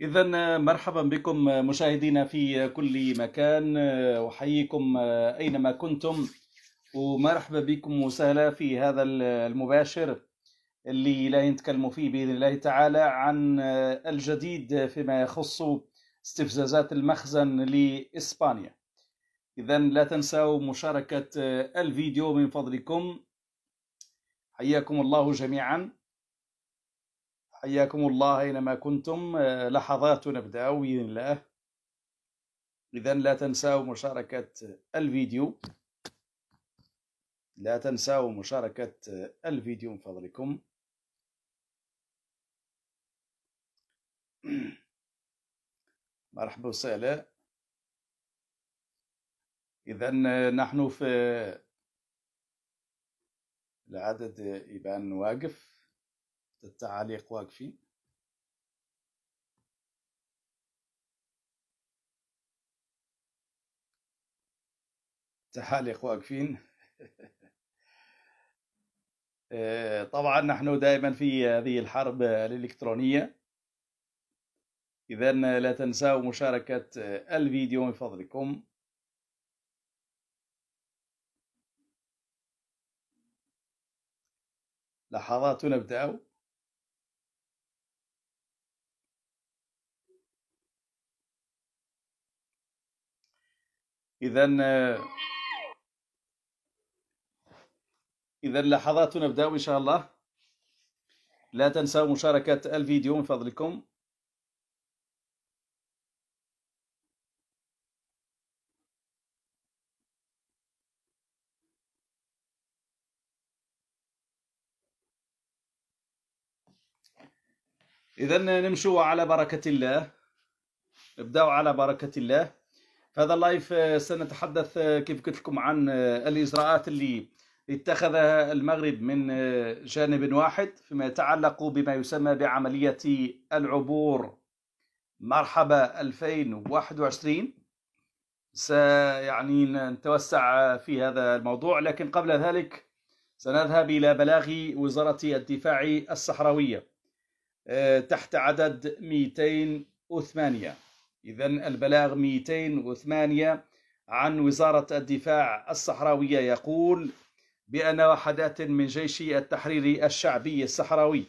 إذا مرحبا بكم مشاهدينا في كل مكان أحييكم أينما كنتم ومرحبا بكم وسهلا في هذا المباشر اللي لا نتكلم فيه بإذن الله تعالى عن الجديد فيما يخص استفزازات المخزن لإسبانيا إذا لا تنسوا مشاركة الفيديو من فضلكم حياكم الله جميعا حياكم الله أينما كنتم آه، لحظات نبدأ بإذن الله إذا لا تنساوا مشاركة الفيديو لا تنساوا مشاركة آه، الفيديو من فضلكم مرحبا وسهلا إذا آه، نحن في العدد يبان واقف التعاليق واقفين التعليق واقفين آه، طبعا نحن دائما في هذه الحرب الإلكترونية إذا لا تنسوا مشاركة الفيديو من فضلكم لحظات نبدأ إذا إذا لحظات نبدا إن شاء الله لا تنسوا مشاركة الفيديو من فضلكم إذا نمشوا على بركة الله نبدأ على بركة الله هذا اللايف آه، سنتحدث آه، كيف قلت لكم عن آه، الإجراءات اللي اتخذها المغرب من جانب واحد فيما يتعلق بما يسمى بعملية العبور مرحبا 2021 سيعني نتوسع في هذا الموضوع لكن قبل ذلك سنذهب إلى بلاغ وزارة الدفاع الصحراوية تحت عدد 208 إذا البلاغ 208 عن وزارة الدفاع الصحراوية يقول بأن وحدات من جيش التحرير الشعبي الصحراوي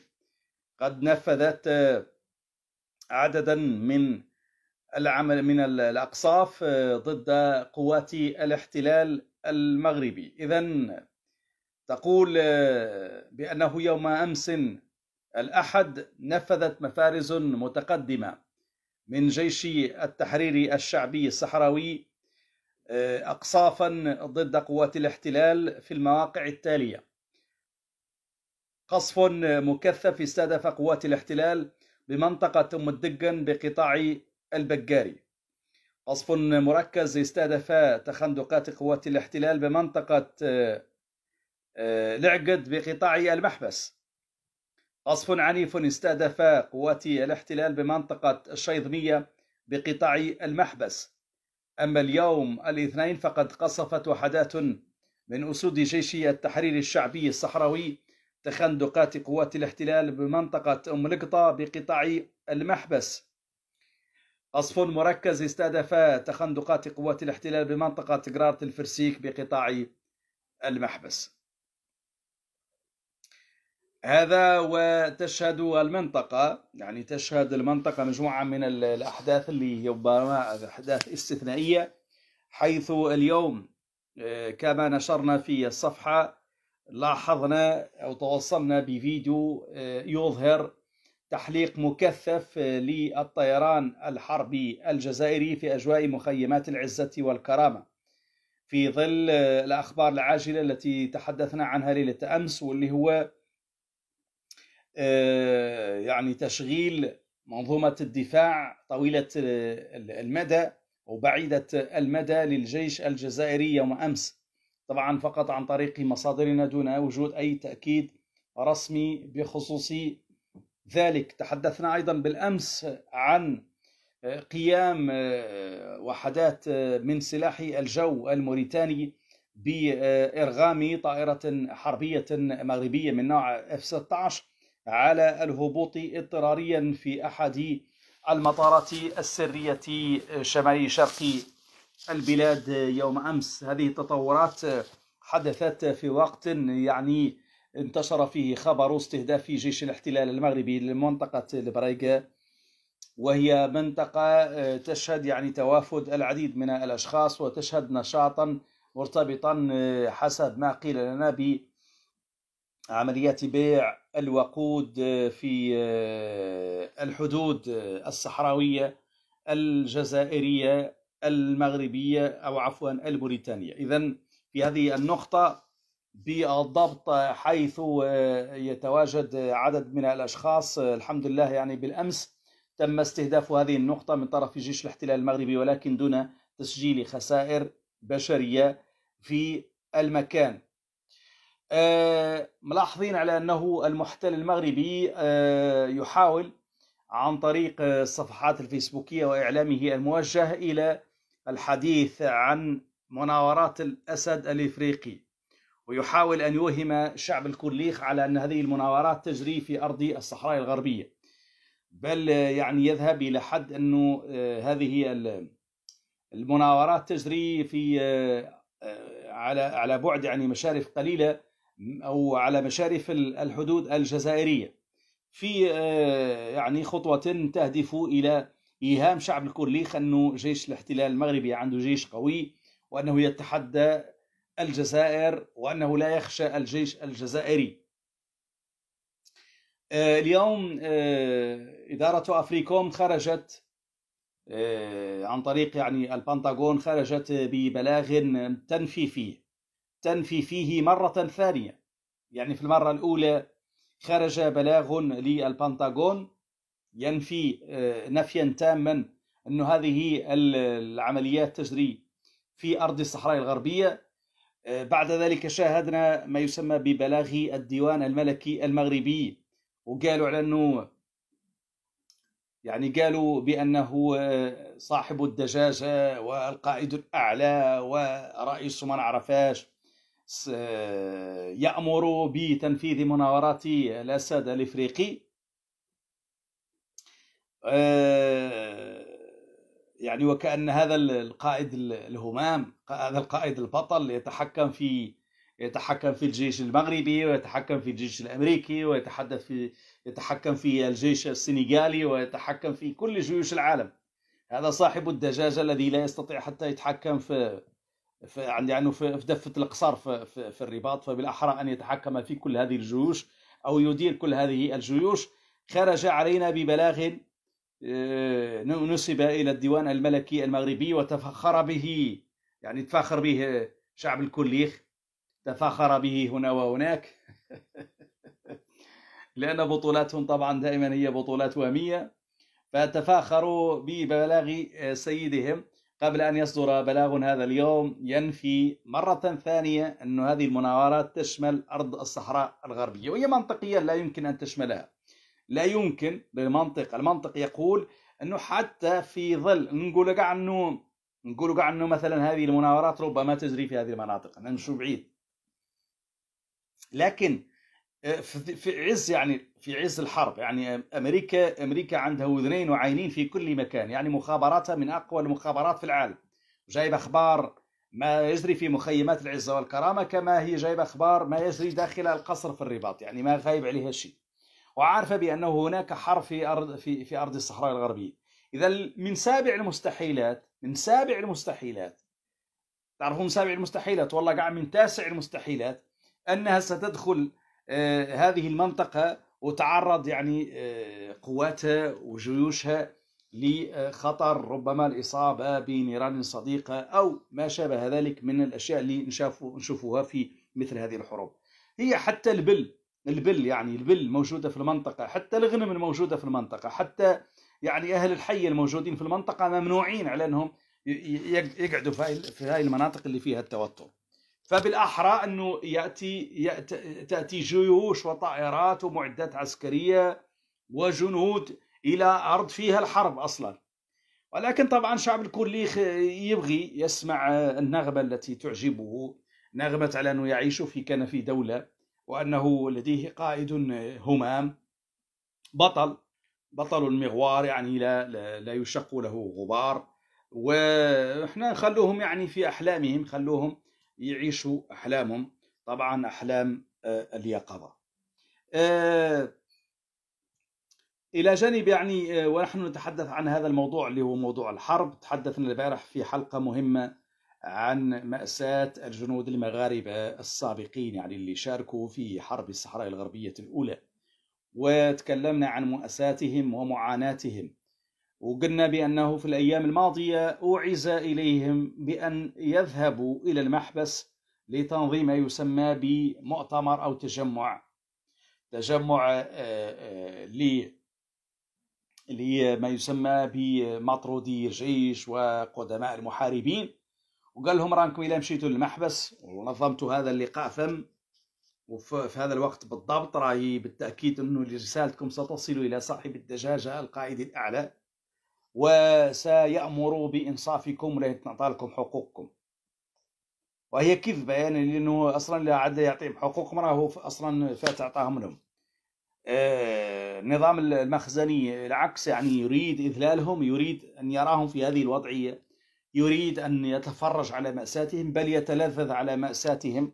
قد نفذت آه، عددا من العمل من الأقصاف آه، ضد قوات الاحتلال المغربي إذا تقول آه، بأنه يوم أمس الأحد نفذت مفارز متقدمة من جيش التحرير الشعبي الصحراوي آه، أقصافا ضد قوات الاحتلال في المواقع التالية قصف مكثف استهدف قوات الاحتلال بمنطقة أم الدقن بقطاع البقاري قصف مركز استهدف تخندقات قوات الاحتلال بمنطقة آه، آه، لعقد بقطاع المحبس قصف عنيف استهدف قوات الاحتلال بمنطقة الشيضمية بقطاع المحبس أما اليوم الاثنين فقد قصفت وحدات من أسود جيش التحرير الشعبي الصحراوي تخندقات قوات الاحتلال بمنطقة أم لقطة بقطاع المحبس قصف مركز استهدف تخندقات قوات الاحتلال بمنطقة قرارة الفرسيك بقطاع المحبس هذا وتشهد المنطقة يعني تشهد المنطقة مجموعة من الأحداث اللي ربما أحداث استثنائية حيث اليوم آه، كما نشرنا في الصفحة لاحظنا أو توصلنا بفيديو آه، يظهر تحليق مكثف آه، للطيران الحربي الجزائري في أجواء مخيمات العزة والكرامة في ظل الأخبار العاجلة التي تحدثنا عنها ليلة أمس واللي هو آه، يعني تشغيل منظومة الدفاع طويلة آه، المدى أو بعيدة المدى للجيش الجزائري يوم أمس طبعا فقط عن طريق مصادرنا دون وجود أي تأكيد رسمي بخصوص ذلك تحدثنا أيضا بالأمس عن آه، قيام وحدات من سلاح الجو الموريتاني بإرغام طائرة حربية مغربية من نوع F-16 على الهبوط اضطراريا في أحد المطارات السرية شمالي شرق البلاد يوم أمس هذه التطورات حدثت في وقت يعني انتشر فيه خبر استهداف جيش الاحتلال المغربي لمنطقة البريقة وهي منطقة تشهد يعني توافد العديد من الأشخاص وتشهد نشاطا مرتبطا حسب ما قيل لنا ب عمليات بيع الوقود في آه، الحدود الصحراوية الجزائرية المغربية أو عفوا الموريتانية إذا في هذه النقطة بالضبط حيث آه، يتواجد عدد من الأشخاص الحمد لله يعني بالأمس تم استهداف هذه النقطة من طرف جيش الاحتلال المغربي ولكن دون تسجيل خسائر بشرية في المكان آه، ملاحظين على انه المحتل المغربي آه، يحاول عن طريق الصفحات الفيسبوكيه واعلامه الموجه الى الحديث عن مناورات الاسد الافريقي ويحاول ان يوهم شعب الكرليخ على ان هذه المناورات تجري في ارض الصحراء الغربيه بل يعني يذهب الى حد انه آه، هذه المناورات تجري في على على بعد يعني مشارف قليله أو على مشارف الحدود الجزائرية في آه، يعني خطوة تهدف إلى إيهام شعب الكورليخ أنه جيش الاحتلال المغربي عنده جيش قوي وأنه يتحدى الجزائر وأنه لا يخشى الجيش الجزائري آه، اليوم آه، إدارة أفريكوم خرجت عن طريق يعني البنتاغون خرجت ببلاغ تنفيفي تنفي فيه مرة ثانية يعني في المرة الأولى خرج بلاغ للبنتاغون ينفي آه، نفيا تاما أن هذه العمليات تجري في أرض الصحراء الغربية آه، بعد ذلك شاهدنا ما يسمى ببلاغ الديوان الملكي المغربي وقالوا على أنه يعني قالوا بأنه آه، صاحب الدجاجة والقائد الأعلى ورئيس ما نعرفاش يأمر بتنفيذ مناورات الأسد الإفريقي آه، يعني وكأن هذا القائد الهمام هذا القائد البطل يتحكم في يتحكم في الجيش المغربي ويتحكم في الجيش الأمريكي ويتحدث في يتحكم في الجيش السنغالي ويتحكم في كل جيوش العالم هذا صاحب الدجاجة الذي لا يستطيع حتى يتحكم في عن يعني في دفه القصر في, في, في الرباط فبالاحرى ان يتحكم في كل هذه الجيوش او يدير كل هذه الجيوش خرج علينا ببلاغ آه، نسب الى الديوان الملكي المغربي وتفخر به يعني تفاخر به شعب الكليخ تفاخر به هنا وهناك لان بطولاتهم طبعا دائما هي بطولات وهميه فتفاخروا ببلاغ آه، سيدهم قبل أن يصدر بلاغ هذا اليوم ينفي مرة ثانية أن هذه المناورات تشمل أرض الصحراء الغربية وهي منطقيا لا يمكن أن تشملها لا يمكن للمنطق المنطق يقول أنه حتى في ظل نقول قاع أنه نقول قاع أنه مثلا هذه المناورات ربما تجري في هذه المناطق أنا بعيد لكن في عز يعني في عز الحرب يعني امريكا امريكا عندها اذنين وعينين في كل مكان يعني مخابراتها من اقوى المخابرات في العالم جايب اخبار ما يجري في مخيمات العزه والكرامه كما هي جايب اخبار ما يجري داخل القصر في الرباط يعني ما غايب عليها شيء وعارفه بانه هناك حرب في ارض في في ارض الصحراء الغربيه اذا من سابع المستحيلات من سابع المستحيلات تعرفون سابع المستحيلات والله قاع من تاسع المستحيلات انها ستدخل آه، هذه المنطقة وتعرض يعني آه، قواتها وجيوشها لخطر ربما الإصابة بنيران صديقة أو ما شابه ذلك من الأشياء اللي نشوفوها في مثل هذه الحروب هي حتى البل البل يعني البل موجودة في المنطقة حتى الغنم الموجودة في المنطقة حتى يعني أهل الحي الموجودين في المنطقة ممنوعين على أنهم يقعدوا في هذه المناطق اللي فيها التوتر فبالاحرى انه ياتي, يأتي تاتي جيوش وطائرات ومعدات عسكريه وجنود الى ارض فيها الحرب اصلا ولكن طبعا شعب الكردي يبغي يسمع النغمه التي تعجبه نغمه على انه يعيش في كنف دوله وانه لديه قائد همام بطل بطل المغوار يعني لا لا يشق له غبار واحنا خلوهم يعني في احلامهم خلوهم يعيشوا أحلامهم طبعا أحلام آه، اليقظة آه، إلى جانب يعني آه، ونحن نتحدث عن هذا الموضوع اللي هو موضوع الحرب تحدثنا البارح في حلقة مهمة عن مأساة الجنود المغاربة السابقين يعني اللي شاركوا في حرب الصحراء الغربية الأولى وتكلمنا عن مؤساتهم ومعاناتهم وقلنا بأنه في الأيام الماضية أوعز إليهم بأن يذهبوا إلى المحبس لتنظيم ما يسمى بمؤتمر أو تجمع تجمع آه، آه، لما يسمى بمطرودي الجيش وقدماء المحاربين وقال لهم رانكم إلا مشيتوا للمحبس ونظمتوا هذا اللقاء فم وفي هذا الوقت بالضبط راهي بالتأكيد أنه رسالتكم ستصل إلى صاحب الدجاجة القائد الأعلى وسيأمر بإنصافكم ولا يتنطى لكم حقوقكم وهي كذبة يعني لأنه أصلا لا عاد يعطيهم حقوقهم راهو أصلا فات أعطاهم لهم آه، نظام المخزني العكس يعني يريد إذلالهم يريد أن يراهم في هذه الوضعية يريد أن يتفرج على مأساتهم بل يتلذذ على مأساتهم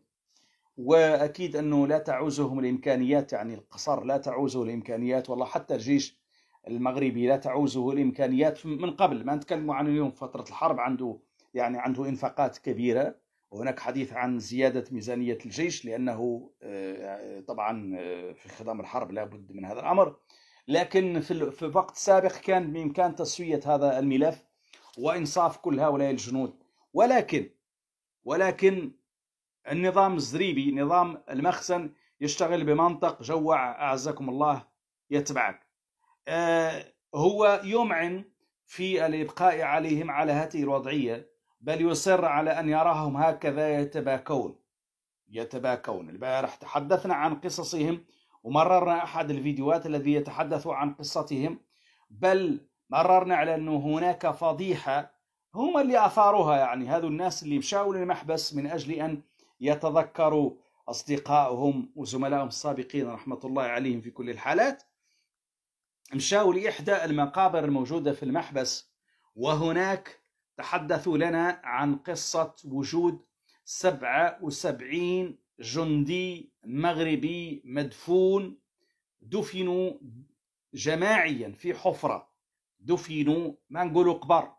وأكيد أنه لا تعوزهم الإمكانيات يعني القصر لا تعوزه الإمكانيات والله حتى الجيش المغربي لا تعوزه الامكانيات من قبل ما نتكلم عن اليوم فتره الحرب عنده يعني عنده انفاقات كبيره وهناك حديث عن زياده ميزانيه الجيش لانه آه، طبعا آه، في خضم الحرب لابد من هذا الامر لكن في وقت سابق كان بامكان تسويه هذا الملف وانصاف كل هؤلاء الجنود ولكن ولكن النظام الزريبي نظام المخزن يشتغل بمنطق جوع اعزكم الله يتبعك آه، هو يمعن في الإبقاء عليهم على هذه الوضعية بل يصر على أن يراهم هكذا يتباكون يتباكون البارح تحدثنا عن قصصهم ومررنا أحد الفيديوهات الذي يتحدث عن قصتهم بل مررنا على أنه هناك فضيحة هم اللي أثاروها يعني هذو الناس اللي مشاوا للمحبس من أجل أن يتذكروا أصدقائهم وزملائهم السابقين رحمة الله عليهم في كل الحالات مشاو لإحدى المقابر الموجودة في المحبس وهناك تحدثوا لنا عن قصة وجود 77 جندي مغربي مدفون دفنوا جماعيا في حفرة دفنوا ما نقولوا قبر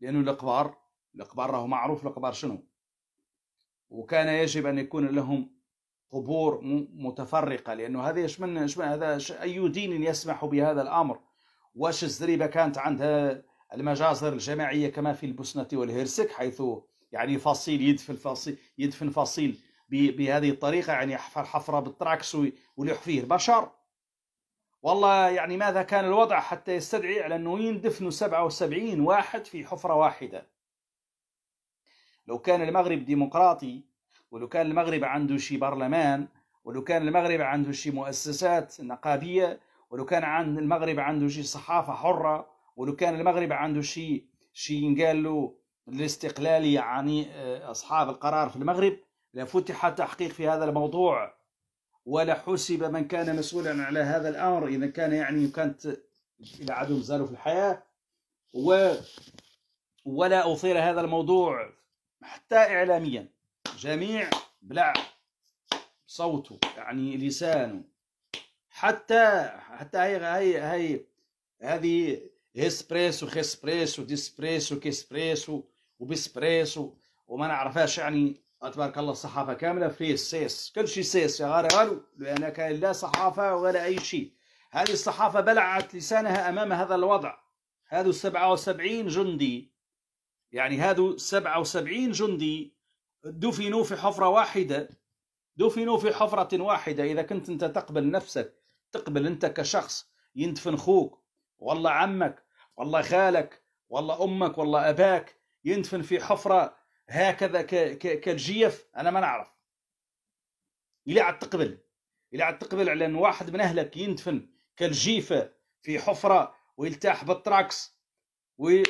لأنه القبر القبر راهو معروف القبر شنو وكان يجب أن يكون لهم قبور متفرقة لأنه هذا يشمن هذا أي دين يسمح بهذا الأمر واش الزريبة كانت عندها المجازر الجماعية كما في البوسنة والهرسك حيث يعني فصيل يدفن فصيل يدفن فصيل بهذه الطريقة يعني يحفر حفرة بالتراكس ويحفيه البشر والله يعني ماذا كان الوضع حتى يستدعي على أنه يندفنوا 77 واحد في حفرة واحدة لو كان المغرب ديمقراطي ولو كان المغرب عنده شي برلمان ولو كان المغرب عنده شي مؤسسات نقابيه ولو كان عند المغرب عنده شي صحافه حره ولو كان المغرب عنده شي شي ينقال له يعني آه، اصحاب القرار في المغرب لفتح تحقيق في هذا الموضوع ولا حسب من كان مسؤولا على هذا الامر اذا كان يعني كانت الى عدم زالوا في الحياه و ولا اثير هذا الموضوع حتى اعلاميا جميع بلع صوته يعني لسانه حتى حتى هي هي هي هذه اسبريسو خسبريسو ديسبريسو كيسبريسو وبسبريسو وما نعرفهاش يعني تبارك الله الصحافه كامله في السيس كل شيء سيس يا غالي غالو لان كان لا صحافه ولا اي شيء هذه الصحافه بلعت لسانها امام هذا الوضع هذو 77 جندي يعني هذو 77 جندي دفنوا في حفرة واحدة دفنوا في حفرة واحدة إذا كنت أنت تقبل نفسك تقبل أنت كشخص يندفن خوك والله عمك والله خالك والله أمك والله أباك يندفن في حفرة هكذا كالجيف أنا ما نعرف إلا عاد تقبل إلا عاد تقبل على أن واحد من أهلك يندفن كالجيفة في حفرة ويلتاح بالتراكس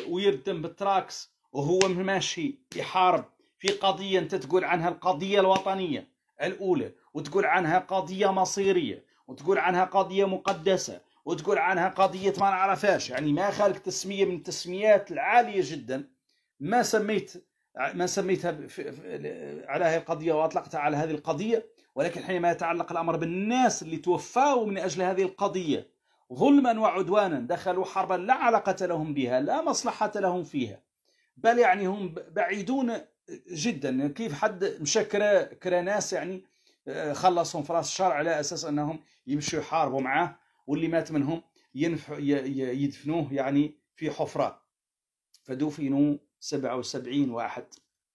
ويردم بالتراكس وهو ماشي يحارب في قضية أنت تقول عنها القضية الوطنية الأولى وتقول عنها قضية مصيرية وتقول عنها قضية مقدسة وتقول عنها قضية ما نعرفهاش يعني ما خالك تسمية من التسميات العالية جدا ما سميت ما سميتها على هذه القضية وأطلقتها على هذه القضية ولكن حينما يتعلق الأمر بالناس اللي توفوا من أجل هذه القضية ظلما وعدوانا دخلوا حربا لا علاقة لهم بها لا مصلحة لهم فيها بل يعني هم بعيدون جدا يعني كيف حد مشى كرا كرا ناس يعني آه، خلصهم في راس الشرع على اساس انهم يمشوا يحاربوا معاه واللي مات منهم ينفع يدفنوه يعني في حفره فدفنوا 77 واحد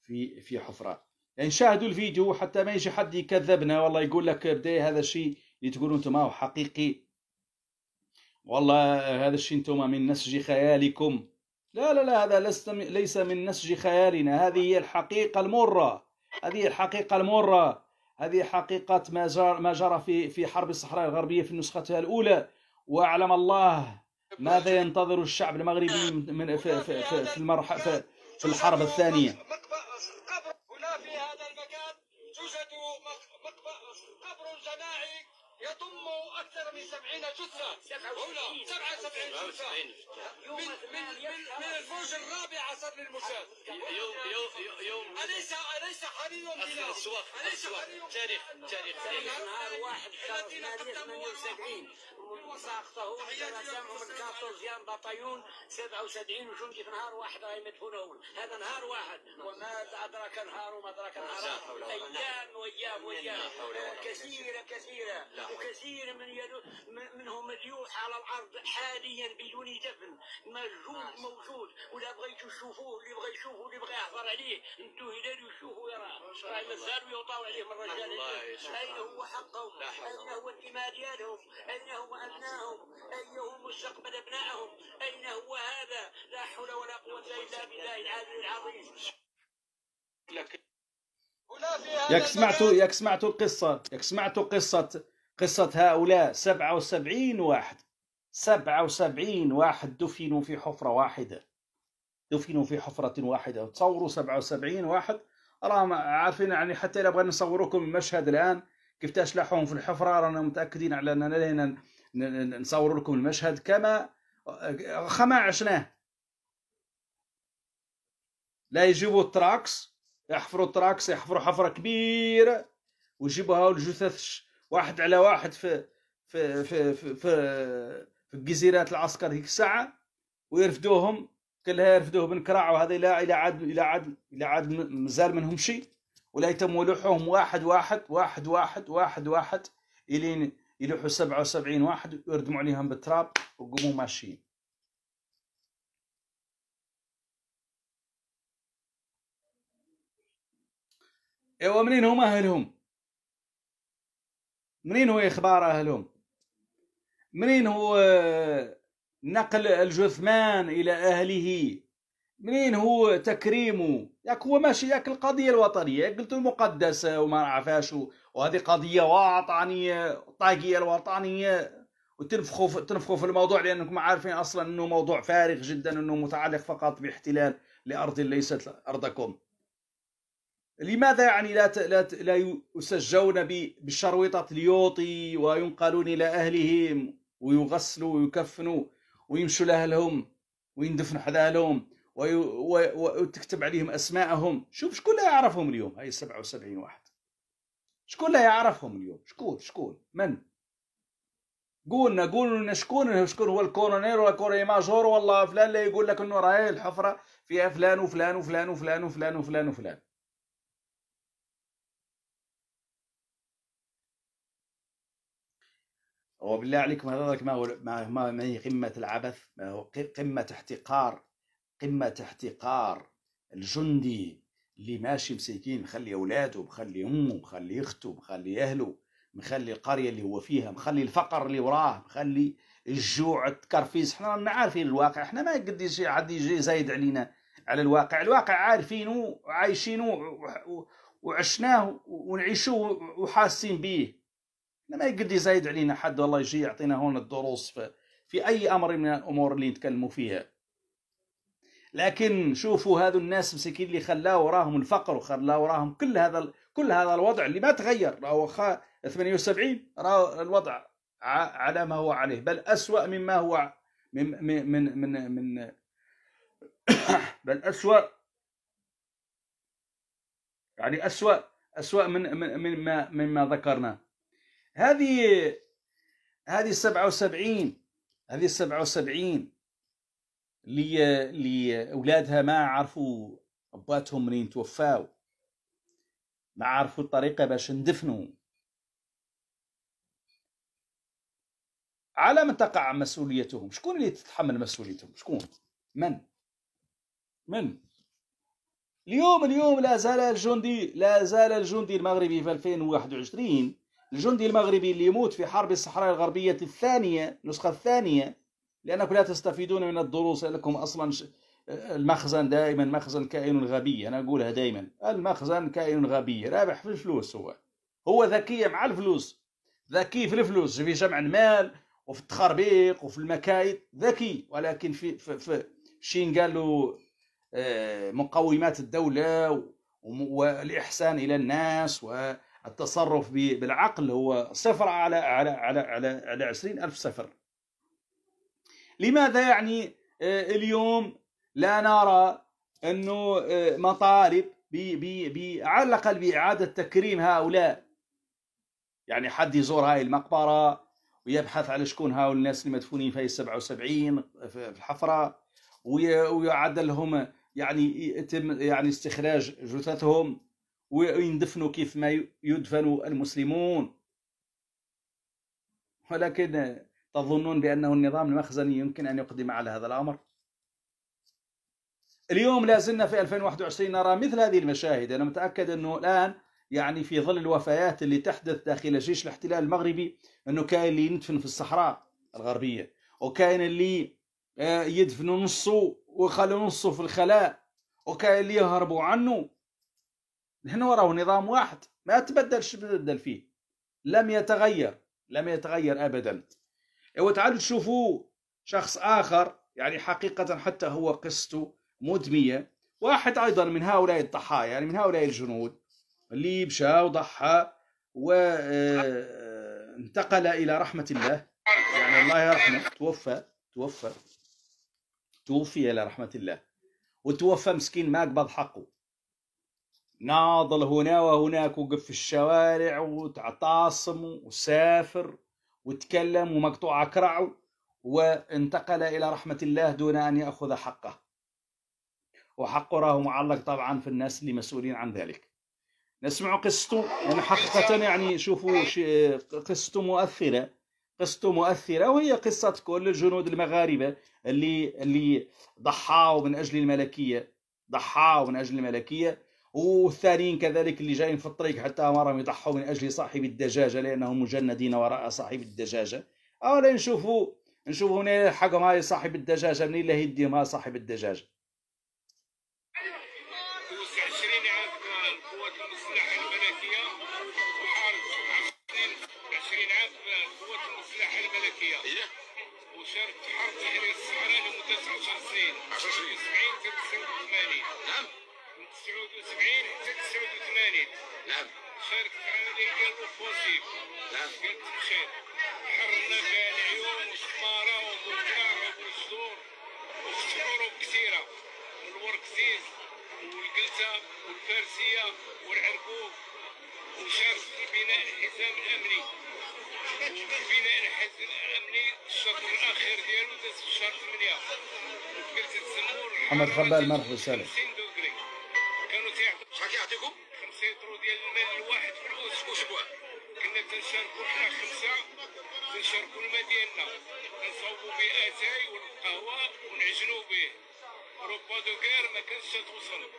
في في حفره يعني شاهدوا الفيديو حتى ما يجي حد يكذبنا والله يقول لك بداية هذا الشيء اللي تقولوا انتم هو حقيقي والله هذا الشيء انتم من نسج خيالكم لا لا لا هذا لست ليس من نسج خيالنا هذه هي الحقيقة المرة هذه الحقيقة المرة هذه حقيقة ما جرى ما جرى في في حرب الصحراء الغربية في نسختها الأولى وأعلم الله ماذا ينتظر الشعب المغربي من في في في, في, في, في الحرب الثانية يضم أكثر من 70 جثة هنا 77 جثة من من من, الفوج الرابع عشر المشاه يوم يوم يوم أليس أليس حري بنا أليس حري تاريخ تاريخ نهار واحد الذين قدموا 70 وساقطه جمعهم الكاطوزيان بطيون 77 وجندي في نهار واحد راهي مدفونون هذا نهار واحد وما أدرك نهار وما أدرك نهار أيام وأيام وأيام كثيرة كثيرة وكثير من يلو منهم اليوح على الارض حاليا بدون دفن موجود نعم. موجود ولا بغيتو تشوفوه اللي بغى يشوفه اللي بغى يحضر عليه ندوه الى يشوفوا يراه راه مازالوا يوطاو عليه من الرجال نعم. اين هو حقهم؟ اين هو الدماء ديالهم؟ اين هو ابنائهم؟ اين هو مستقبل ابنائهم؟ اين هو هذا؟ لا حول ولا قوه الا بالله العلي العظيم ياك سمعتوا ياك سمعتوا القصه ياك سمعتوا قصه قصة هؤلاء سبعة وسبعين واحد سبعة وسبعين واحد دفنوا في حفرة واحدة دفنوا في حفرة واحدة تصوروا سبعة وسبعين واحد راهم عارفين يعني حتى إلا بغينا نصوركم المشهد الآن كيف لاحوهم في الحفرة رانا متأكدين على أننا لينا نصور لكم المشهد كما خما عشناه لا يجيبوا التراكس يحفروا التراكس يحفروا حفرة كبيرة ويجيبوا هاو الجثث واحد على واحد في في في في, في, الجزيرات العسكر هيك الساعه ويرفدوهم كلها يرفدوه كراع وهذا الى الى عاد الى عاد الى عاد مازال منهم شيء ولا يتم يلوحوهم واحد واحد واحد واحد واحد واحد الين يلوحوا 77 واحد ويردموا عليهم بالتراب وقوموا ماشيين ايوا منين هما اهلهم منين هو اخباره لهم منين هو آه، نقل الجثمان الى اهله منين هو تكريمه ياك هو ماشي ياك القضيه الوطنيه قلت مقدسه وما عرفاش وهذه قضيه وطنيه طاقيه الوطنيه وتنفخوا في تنفخوا في الموضوع لانكم عارفين اصلا انه موضوع فارغ جدا انه متعلق فقط باحتلال لارض ليست ارضكم لماذا يعني لا لا لا يسجون بشروطة اليوطي وينقلون إلى أهلهم ويغسلوا ويكفنوا ويمشوا لأهلهم ويندفنوا حدا لهم وتكتب عليهم أسماءهم شوف شكون لا يعرفهم اليوم هاي 77 واحد شكون لا يعرفهم اليوم شكون شكون من قولنا قولوا لنا شكون شكون هو الكورونير ولا كوري ماجور والله فلان لا يقول لك انه راهي الحفره فيها فلان وفلان وفلان وفلان وفلان وفلان وفلان, وفلان. هو بالله عليكم هذاك ما هو ما, ما هي قمة العبث ما هو قمة احتقار قمة احتقار الجندي اللي ماشي مسيكين مخلي أولاده مخلي أمه مخلي أخته مخلي أهله مخلي القرية اللي هو فيها مخلي الفقر اللي وراه مخلي الجوع التكرفيس احنا رانا عارفين الواقع احنا ما قد يجي عاد يجي زايد علينا على الواقع الواقع عارفينه وعايشينه وعشناه ونعيشوه وحاسين به ما يقدر يزايد علينا حد والله يجي يعطينا هون الدروس في, في اي امر من الامور اللي نتكلموا فيها لكن شوفوا هذو الناس مسكين اللي خلاه وراهم الفقر وخلاه وراهم كل هذا كل هذا الوضع اللي ما تغير راهو 78 راهو الوضع على ما هو عليه بل أسوأ مما هو من من من من بل أسوأ يعني أسوأ أسوأ من من مما مما ذكرناه هذه هذه 77 هذه 77 اللي اللي اولادها ما عرفوا اباتهم منين توفاو ما عرفوا الطريقه باش ندفنوا على من تقع مسؤوليتهم شكون اللي تتحمل مسؤوليتهم شكون من من اليوم اليوم لا زال الجندي لا زال الجندي المغربي في 2021 الجندي المغربي اللي يموت في حرب الصحراء الغربية الثانية النسخة الثانية لأنكم لا تستفيدون من الدروس لأنكم أصلا المخزن دائما مخزن كائن غبي أنا أقولها دائما المخزن كائن غبي رابح في الفلوس هو هو ذكي مع الفلوس ذكي في الفلوس في جمع المال وفي التخربيق وفي المكايد ذكي ولكن في, في, في شين قالوا آه، مقومات الدولة والإحسان إلى الناس و التصرف بالعقل هو صفر على على على على, على ألف صفر لماذا يعني آه، اليوم لا نرى انه آه، مطالب على الاقل باعاده تكريم هؤلاء يعني حد يزور هاي المقبره ويبحث على شكون هؤلاء الناس اللي مدفونين في 77 في الحفره ويعدلهم يعني يتم يعني استخراج جثثهم ويندفنوا كيف ما يدفن المسلمون ولكن تظنون بأنه النظام المخزني يمكن أن يقدم على هذا الأمر اليوم لا زلنا في 2021 نرى مثل هذه المشاهد أنا متأكد أنه الآن يعني في ظل الوفيات اللي تحدث داخل جيش الاحتلال المغربي أنه كاين اللي يدفن في الصحراء الغربية وكاين اللي آه، يدفن نصه ويخلوا نصه في الخلاء وكاين اللي يهربوا عنه نحن وراه نظام واحد ما تبدلش تبدل فيه لم يتغير لم يتغير ابدا وتعالوا إيوه، تشوفوا شخص اخر يعني حقيقه حتى هو قصته مدميه واحد ايضا من هؤلاء الضحايا يعني من هؤلاء الجنود اللي مشى وضحى وانتقل آه، الى رحمه الله يعني الله يرحمه توفى توفى توفي الى رحمه الله وتوفى مسكين ما قبض حقه ناضل هنا وهناك وقف في الشوارع وتعتصم وسافر وتكلم ومقطوع كرع وانتقل إلى رحمة الله دون أن يأخذ حقه وحقه راه معلق طبعا في الناس اللي مسؤولين عن ذلك نسمع قصته يعني حقيقة يعني شوفوا قصته مؤثرة قصته مؤثرة وهي قصة كل الجنود المغاربة اللي اللي ضحاوا من أجل الملكية ضحاوا من أجل الملكية والثانيين كذلك اللي جايين في الطريق حتى هم يضحوا من اجل صاحب الدجاجه لانهم مجندين وراء صاحب الدجاجه اولا نشوفوا نشوفوا هنا حقهم ما صاحب الدجاجه من اللي يديهم صاحب الدجاجه 79 حتى 89 نعم خير التعامليه ديال البوسيب نعم قالت الخير حرمنا فيها العيون والسماره وبالكار وبالجذور والشعور كثيره والوركسيز والقلته والفارسيه والعربوب وشارك في بناء الحزام الامني بناء الحزام الامني الشهر الاخير ديالو داز في شهر 8 قلت الزمور حمد فضال مرحبا وسهلا شحال كيعطيكم؟ 5 يورو ديال المال الواحد في الاسبوع كنا كنشاركوا حنا خمسه كنشاركوا الماء ديالنا كنصاوبوا به اتاي والقهوه ونعجنوا به روبا دو كير ما كانش توصل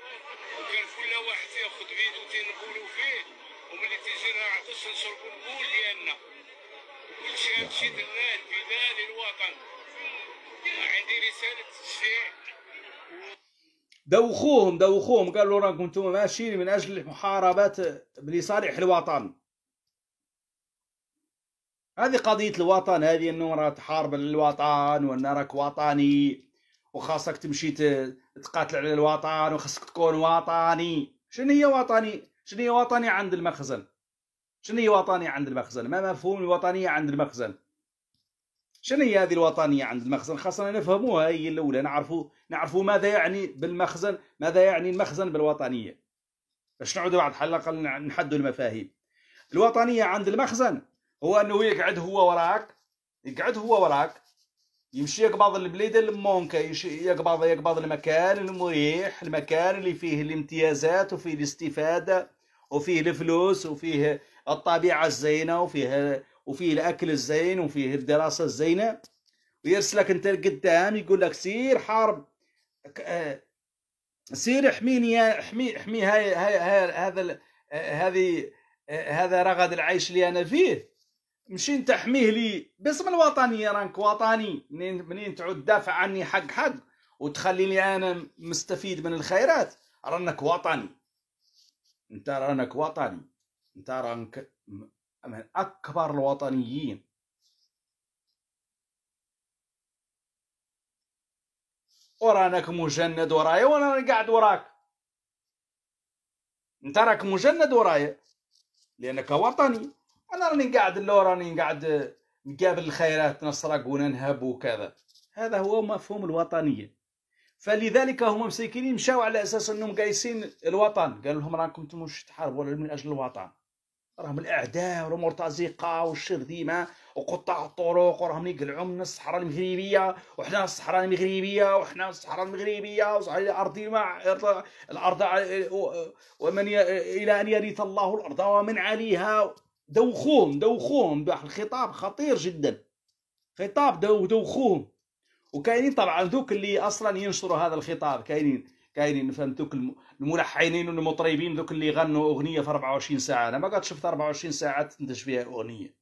وكان كل واحد ياخذ بيدو تنبولو فيه وملي تيجينا العطش نشربوا البول ديالنا كلشي هادشي درناه البلاد للوطن عندي رساله تشجيع دوخوهم دوخوهم قالوا راكم انتم ماشيين من اجل محاربه لصالح الوطن هذه قضيه الوطن هذه انه راه تحارب للوطن وان راك وطني وخاصك تمشي تقاتل على الوطن وخاصك تكون وطني شنو هي وطني شنو هي وطني عند المخزن شنو هي وطني عند المخزن ما مفهوم الوطنيه عند المخزن شنو هي هذه الوطنيه عند المخزن خاصنا نفهموها هي الاولى نعرفوا نعرفوا ماذا يعني بالمخزن ماذا يعني المخزن بالوطنيه باش نعودوا بعد حلقه نحدوا المفاهيم الوطنيه عند المخزن هو انه يقعد هو وراك يقعد هو وراك يمشي يقبض البلاد المونكا يقبض يقبض المكان المريح المكان اللي فيه الامتيازات وفيه الاستفاده وفيه الفلوس وفيه الطبيعه الزينه وفيه وفيه الاكل الزين وفيه الدراسه الزينه ويرسلك انت لقدام يقول لك سير حارب آه، سير احميني احمي احمي هاي هاي هاي هذا آه، هذه آه، هذا رغد العيش اللي انا فيه مشي انت احميه لي باسم الوطنيه رانك وطني منين منين تعود دافع عني حق حق وتخليني انا مستفيد من الخيرات رانك وطني انت رانك وطني انت رانك من أكبر الوطنيين ورانك مجند ورايا وانا قاعد وراك انت راك مجند ورايا لانك وطني انا راني قاعد لو راني قاعد نقابل الخيرات نسرق وننهب وكذا هذا هو مفهوم الوطنيه فلذلك هم مساكين مشاو على اساس انهم قايسين الوطن قال لهم راكم تمشوا تحاربوا من اجل الوطن راهم الاعداء والمرتزقه ديما وقطاع الطرق وراهم يقلعوا من الصحراء المغربيه وحنا الصحراء المغربيه وحنا الصحراء المغربيه وصحراء الارض مع الارض ومن الى ان يرث الله الارض ومن عليها دوخوهم دوخوهم بواحد الخطاب خطير جدا خطاب دوخوهم وكاينين طبعا ذوك اللي اصلا ينشروا هذا الخطاب كاينين كاينين فهمت الملحنين والمطربين دوك اللي غنوا اغنيه في 24 ساعه انا ما قد شفت 24 ساعه تنتج فيها اغنيه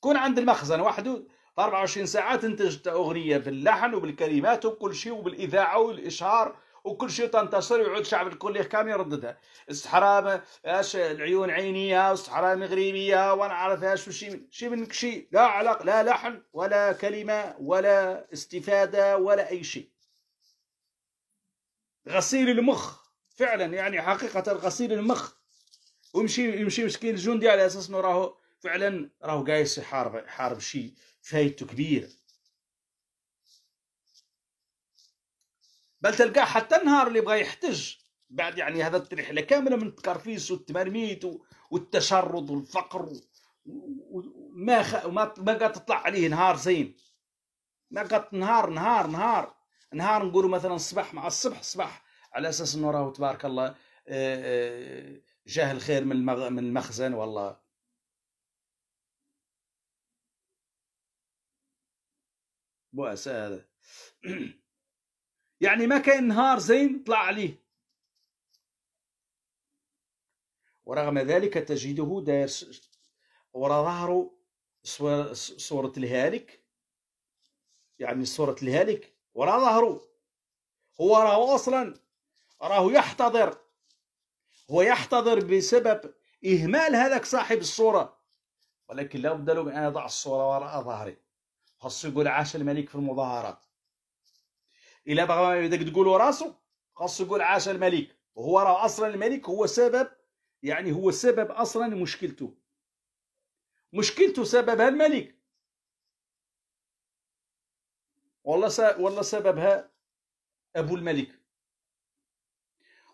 كون عند المخزن وحده في 24 ساعه تنتج اغنيه باللحن وبالكلمات وكل شيء وبالاذاعه والاشهار وكل شيء تنتصر ويعود الشعب الكل كامل يرددها الصحراء اش العيون عينيه الصحراء مغربيه وانا عارف اش شيء شيء من شيء لا علاقه لا لحن ولا كلمه ولا استفاده ولا اي شيء غسيل المخ فعلا يعني حقيقه غسيل المخ ويمشي يمشي مسكين الجندي على اساس انه راهو فعلا راهو قايس يحارب يحارب شي فايته كبيره بل تلقاه حتى النهار اللي بغى يحتج بعد يعني هذا الرحله كامله من التكرفيس والتمرميت والتشرد والفقر وما خ... ما ما قد تطلع عليه نهار زين ما قد نهار نهار نهار نهار نقولوا مثلا الصباح مع الصبح الصباح على اساس انه راهو تبارك الله آه، آه، جاه الخير من من المخزن والله بؤس هذا يعني ما كان نهار زين طلع عليه ورغم ذلك تجده داير ورا ظهره صورة الهالك يعني صورة الهالك ورا ظهره هو راه اصلا راه يحتضر هو يحتضر بسبب اهمال هذاك صاحب الصوره ولكن لا بد له ان يضع الصوره وراء ظهري خاصو يقول عاش الملك في المظاهرات الا بغى يدك تقولوا راسو خاصو يقول عاش الملك وهو راه اصلا الملك هو سبب يعني هو سبب اصلا مشكلته مشكلته سببها الملك والله والله سببها ابو الملك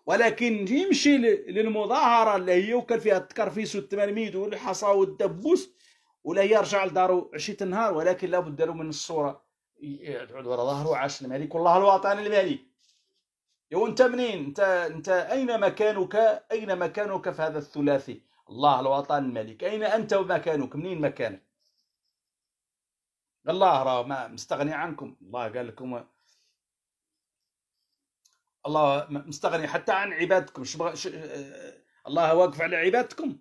ولكن يمشي للمظاهره اللي هي وكان فيها التكرفيس والتمرميد والحصى والدبوس ولا يرجع لدارو عشيه النهار ولكن لابد له من الصوره يعود ورا ظهره عاش الملك والله الوطن الملك يا انت منين انت انت اين مكانك اين مكانك في هذا الثلاثي الله الوطن الملك اين انت ومكانك منين مكانك قال الله راه ما مستغني عنكم الله قال لكم الله مستغني حتى عن عبادكم شبغ... ش... آه، الله واقف على عبادكم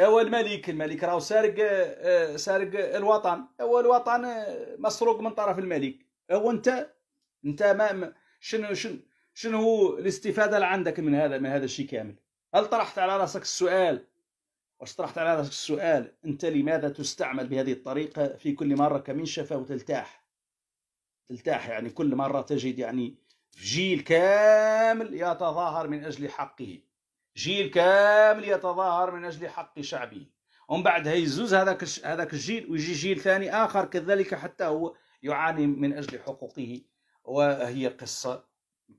هو الملك الملك راهو سارق آه، سارق الوطن هو الوطن آه، مسروق من طرف الملك هو انت انت ما شنو شنو شنو هو الاستفاده اللي عندك من هذا من هذا الشيء كامل هل طرحت على راسك السؤال واش طرحت على هذا السؤال انت لماذا تستعمل بهذه الطريقه في كل مره كمنشفه وتلتاح تلتاح يعني كل مره تجد يعني جيل كامل يتظاهر من اجل حقه جيل كامل يتظاهر من اجل حق شعبه ومن بعد هيزوز هذاك هذاك الجيل ويجي جيل ثاني اخر كذلك حتى هو يعاني من اجل حقوقه وهي قصه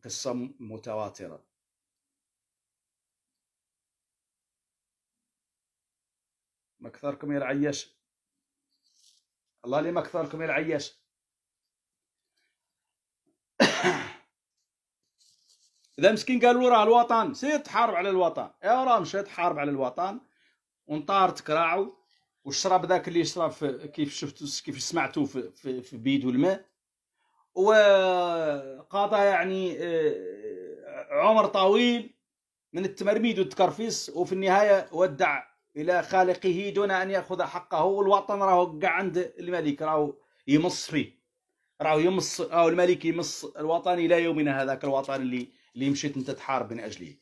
قصه متواتره ما يا العياش الله لي ما يا العياش اذا مسكين قالوا راه الوطن سير تحارب على الوطن ايوا راه مشى تحارب على الوطن ونطار تكراعو وشرب ذاك اللي شرب كيف شفتو كيف سمعتو في, في, في بيدو الماء وقضى يعني آه، عمر طويل من التمرميد والتكرفيس وفي النهايه ودع الى خالقه دون ان ياخذ حقه والوطن راهو كاع عند الملك راهو يمص فيه راهو يمص راهو الملك يمص الوطن الى يومنا هذاك الوطن اللي اللي مشيت انت تحارب من اجله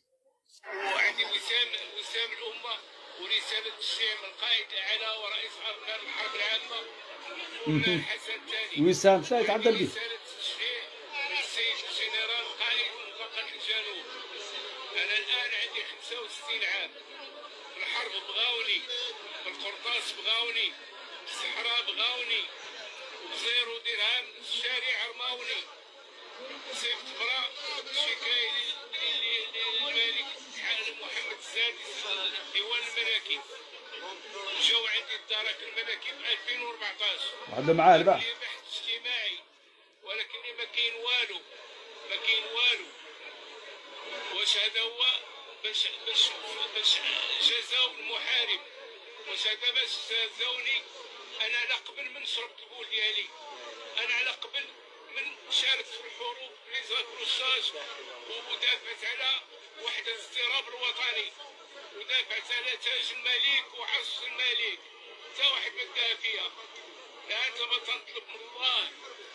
وعندي وسام وسام الامه ورساله الشام القائد الاعلى ورئيس اركان الحرب العامه حسن الثاني وسام شايف عبد البيت موعد توعد الملكي المناكب 2014 هذا معاه البحث بحث اجتماعي ولكن ما كاين والو ما كاين والو واش هذا هو باش باش باش جزاو المحارب واش هذا باش جزاوني انا على قبل من شربت البول ديالي انا على قبل من شاركت في الحروب لي زاكروساج ودافعت على واحد الاضطراب الوطني ودافع على تاج الملك وعرش الملك حتى واحد ما فيها ما تنطلب من الله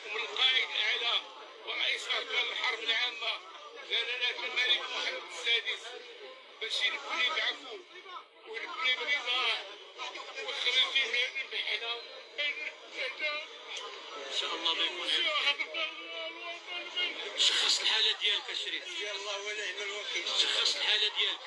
ومن القائد الاعلى ورئيس اركان الحرب العامه جلاله الملك محمد السادس باش ينبني بعفو وينبني برضا ويخرج هذه المحنة ان شاء الله ما يكون شخص الحاله ديالك شريف الله ولا الوكيل شخص الحاله ديالك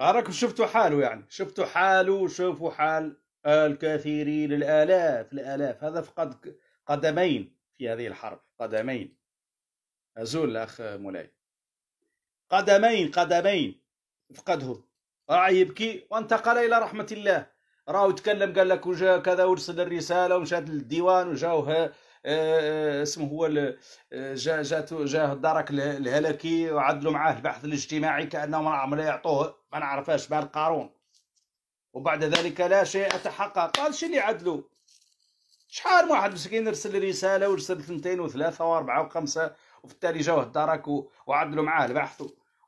راكم شفتوا حاله يعني شفتوا حاله شوفوا حال الكثيرين الآلاف الآلاف هذا فقد قدمين في هذه الحرب قدمين أزول الأخ مولاي قدمين قدمين فقدهم راه يبكي وانتقل إلى رحمة الله راه تكلم قال لك وجا كذا وارسل الرسالة ومشات للديوان وجاوه آه، آه، اسمه هو آه، جا جاته جاه الدرك الهلكي وعدلوا معاه البحث الاجتماعي كانهم عمرو يعطوه ما نعرفاش بالقارون وبعد ذلك لا شيء تحقق قال شنو اللي عدلوا شحال من واحد مسكين يرسل رساله ورسل ثنتين وثلاثه واربعه وخمسه وفي التالي جاوه الدرك وعدلوا معاه البحث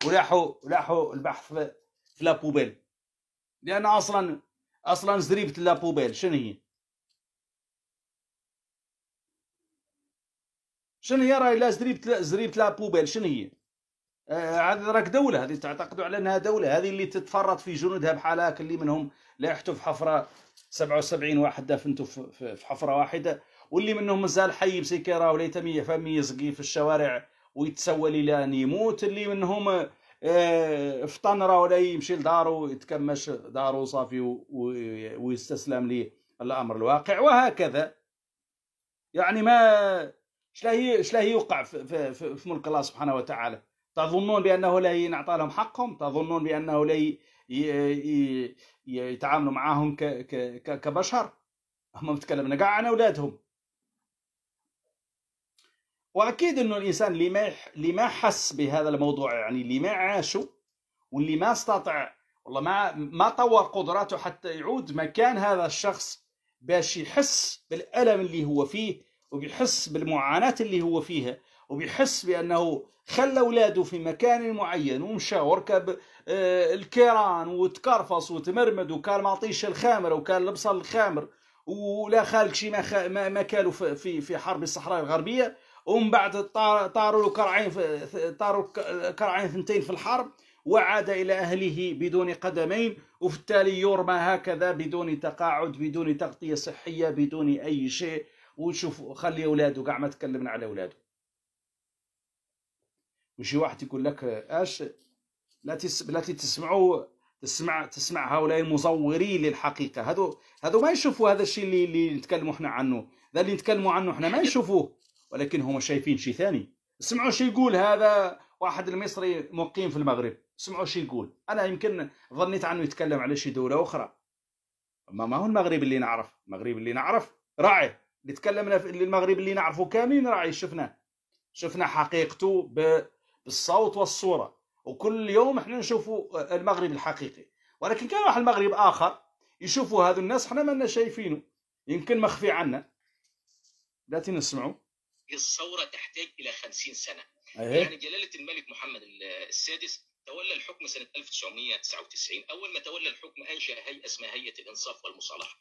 ولاحوا لاحوا البحث في لابوبيل لان اصلا اصلا زريبه لابوبيل شنو هي شنو هي راهي لا زريبه زريبه لابوبيل شنو هي آه، هذه راك دولة هذه تعتقدوا على أنها دولة هذه اللي تتفرط في جنودها بحال هاك اللي منهم لا يحتف حفرة 77 واحد دفنتوا في حفرة واحدة واللي منهم مازال حي بسيكيرا ولا مية فمي يزقي في الشوارع ويتسول إلى أن يموت اللي منهم آه، في طنرة ولا يمشي لدارو يتكمش دارو صافي ويستسلم للأمر الواقع وهكذا يعني ما شلا هي يوقع في, في, في ملك الله سبحانه وتعالى تظنون بانه لا ينعطى لهم حقهم تظنون بانه لا يتعاملوا معاهم كبشر هم متكلمنا كاع عن اولادهم واكيد انه الانسان اللي ما اللي ما حس بهذا الموضوع يعني اللي ما عاشه واللي ما استطاع والله ما ما طور قدراته حتى يعود مكان هذا الشخص باش يحس بالالم اللي هو فيه ويحس بالمعاناه اللي هو فيها وبيحس بانه خلى اولاده في مكان معين ومشى وركب آه، الكيران وتكرفص وتمرمد وكان معطيش الخامر وكان لبصل الخامر ولا خالك شي ما, خ... ما ما كانوا في في حرب الصحراء الغربيه ومن بعد طاروا له كرعين طاروا كرعين ثنتين في الحرب وعاد الى اهله بدون قدمين وبالتالي يرمى هكذا بدون تقاعد بدون تغطيه صحيه بدون اي شيء وشوف خلي اولاده كاع ما تكلمنا على اولاده وشي واحد يقول لك اش لا تس... لا تسمعوا تسمع تسمع هؤلاء المزورين للحقيقه هذو هذو ما يشوفوا هذا الشيء اللي, اللي نتكلموا احنا عنه ذا اللي نتكلموا عنه احنا ما يشوفوه ولكن هم شايفين شيء ثاني اسمعوا شو يقول هذا واحد المصري مقيم في المغرب اسمعوا شو يقول انا يمكن ظنيت عنه يتكلم على شي دوله اخرى ما, ما هو المغرب اللي نعرف المغرب اللي نعرف راعي اللي تكلمنا في المغرب اللي نعرفه كاملين راعي شفناه شفنا حقيقته ب بالصوت والصوره وكل يوم احنا نشوفوا آه، المغرب الحقيقي ولكن كان واحد المغرب اخر يشوفوا هذا الناس احنا ما شايفينه يمكن مخفي عنا لا نسمعوا الثوره تحتاج الى 50 سنه أيه. يعني جلاله الملك محمد آه، السادس تولى الحكم سنة 1999 أول ما تولى الحكم أنشأ هيئة اسمها هيئة الإنصاف والمصالحة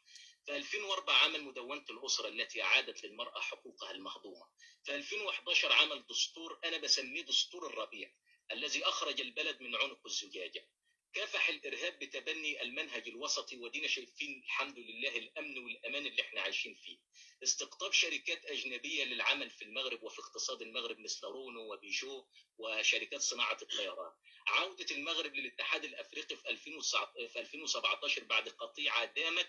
في 2004 عمل مدونة الأسرة التي أعادت للمرأة حقوقها المهضومة في 2011 عمل دستور أنا بسميه دستور الربيع الذي أخرج البلد من عنق الزجاجة كافح الإرهاب بتبني المنهج الوسطي ودينا شايفين الحمد لله الأمن والأمان اللي احنا عايشين فيه استقطاب شركات أجنبية للعمل في المغرب وفي اقتصاد المغرب مثل رونو وبيجو وشركات صناعة الطيران عودة المغرب للاتحاد الأفريقي في 2017 بعد قطيعة دامت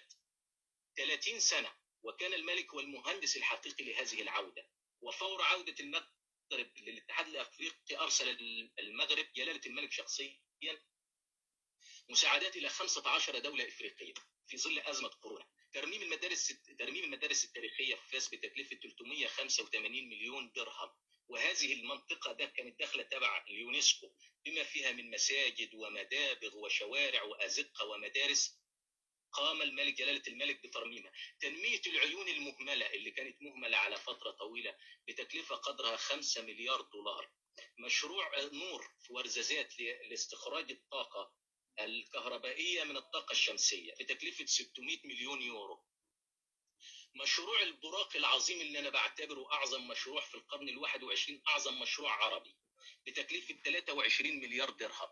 30 سنة وكان الملك والمهندس الحقيقي لهذه العودة وفور عودة المغرب للاتحاد الأفريقي أرسل المغرب جلالة الملك شخصيا مساعدات إلى 15 دولة إفريقية في ظل أزمة كورونا ترميم المدارس ترميم المدارس التاريخية في فاس بتكلفة 385 مليون درهم وهذه المنطقة ده كانت داخلة تبع اليونسكو بما فيها من مساجد ومدابغ وشوارع وأزقة ومدارس قام الملك جلالة الملك بترميمها تنمية العيون المهملة اللي كانت مهملة على فترة طويلة بتكلفة قدرها 5 مليار دولار مشروع نور في ورزازات لاستخراج الطاقة الكهربائية من الطاقة الشمسية بتكلفة 600 مليون يورو مشروع البراق العظيم اللي أنا بعتبره أعظم مشروع في القرن الواحد وعشرين أعظم مشروع عربي بتكلفة 23 مليار درهم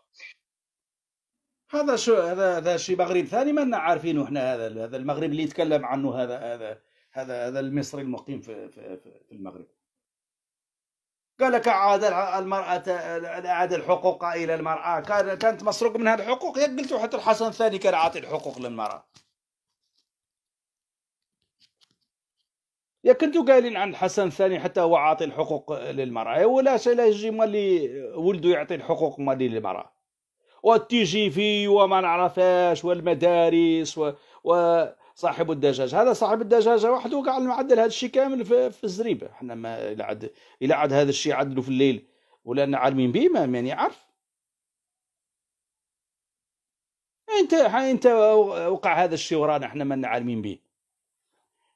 هذا شو هذا هذا شيء مغرب ثاني ما عارفينه احنا هذا هذا المغرب اللي يتكلم عنه هذا هذا هذا هذا المصري المقيم في في, في المغرب قال لك عاد المرأة عاد الحقوق إلى المرأة كان كانت مسروق منها الحقوق يا قلت حتى الحسن الثاني كان عاطي الحقوق للمرأة يا كنتوا قايلين عن الحسن الثاني حتى هو عاطي الحقوق للمرأة ولا لا يجي مالي ولده يعطي الحقوق مالي للمرأة والتي جي في وما نعرفاش والمدارس و... وصاحب الدجاجه هذا صاحب الدجاجه وحده قاعد معدل هذا الشيء كامل في, في الزريبه احنا ما الى عد الى عد هذا الشيء عدلوا في الليل ولا عالمين به ما ماني عارف انت انت وقع هذا الشيء ورانا احنا ما عالمين به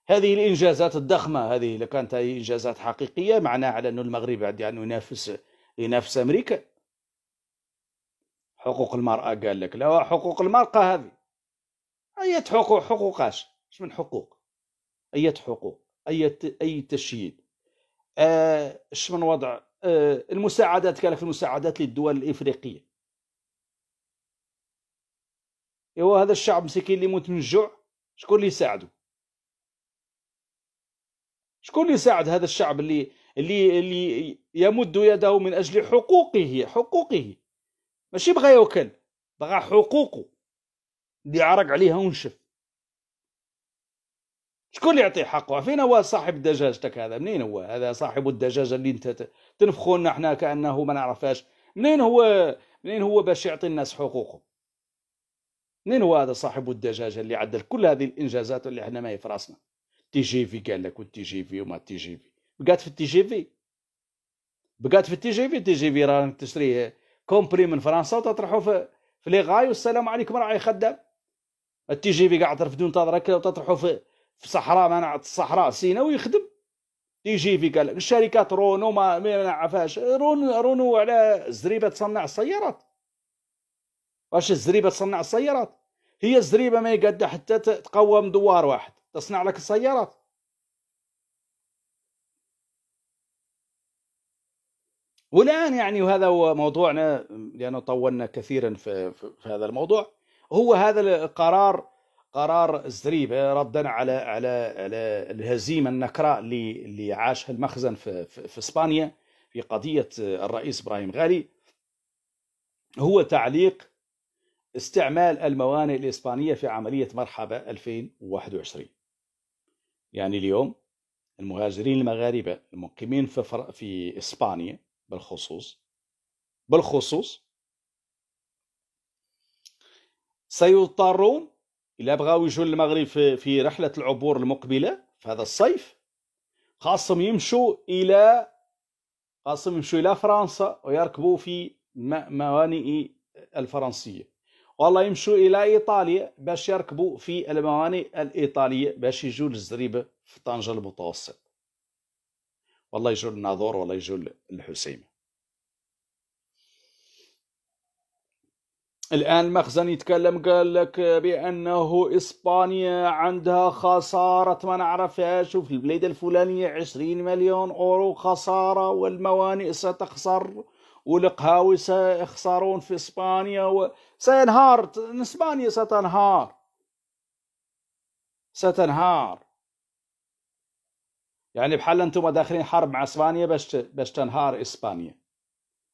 هذه الانجازات الضخمه هذه اللي كانت انجازات حقيقيه معناها على انه المغرب يعني ينافس ينافس امريكا حقوق المرأة قال لك لا حقوق المرأة هذه أية حقوق حقوق اش من حقوق أية حقوق أية أي تشييد اش آه، من وضع آه، المساعدات قال لك المساعدات للدول الإفريقية إيوا هذا الشعب مسكين اللي يموت من الجوع شكون اللي يساعده شكون اللي يساعد هذا الشعب اللي اللي اللي يمد يده من اجل حقوقه حقوقه ماشي بغى يوكل بغى حقوقه اللي عرق عليها ونشف شكون اللي يعطيه حقه فين هو صاحب دجاجتك هذا منين هو هذا صاحب الدجاجه اللي انت تنفخوا لنا احنا كانه ما نعرفهاش منين هو منين هو باش يعطي الناس حقوقهم منين هو هذا صاحب الدجاجه اللي عدل كل هذه الانجازات اللي احنا ما في راسنا تي جي في قال لك والتي جي في وما تي جي في بقات في التي جي في بقات في التي جي في التي جي في راك تشريه كومبري من فرنسا وتطرحوا في في غاي والسلام عليكم راعي خدام التي جي في قاعد ترفدو تضرك دراك وتطرحوا في في صحراء ما نعرف الصحراء سينا ويخدم تي جي في قال لك الشركات رونو ما نعرفهاش رون رونو على الزريبه تصنع السيارات واش الزريبه تصنع السيارات هي الزريبه ما يقدها حتى تقوم دوار واحد تصنع لك السيارات والآن يعني وهذا هو موضوعنا لأنه طولنا كثيرا في, في هذا الموضوع هو هذا القرار قرار زريبة آه، ردا على على على الهزيمة النكراء اللي اللي عاشها المخزن في, في, في إسبانيا في قضية آه، الرئيس إبراهيم غالي هو تعليق استعمال الموانئ الإسبانية في عملية مرحبة 2021 يعني اليوم المهاجرين المغاربة المقيمين في, فر... في إسبانيا بالخصوص بالخصوص سيضطرون إلا بغاو يجوا للمغرب في رحلة العبور المقبلة في هذا الصيف خاصهم يمشوا إلى خاصهم يمشوا إلى فرنسا ويركبوا في موانئ الفرنسية والله يمشوا إلى إيطاليا باش يركبوا في الموانئ الإيطالية باش يجوا للزريبة في طنجة المتوسط والله يجول الناظور والله يجول الحسيمه الآن المخزن يتكلم قال لك بأنه إسبانيا عندها خسارة ما نعرفها وفي البلاد الفلانية عشرين مليون أورو خسارة والموانئ ستخسر والقهاوي سيخسرون في إسبانيا و... سينهار إسبانيا ستنهار ستنهار يعني بحال انتم داخلين حرب مع اسبانيا باش باش تنهار اسبانيا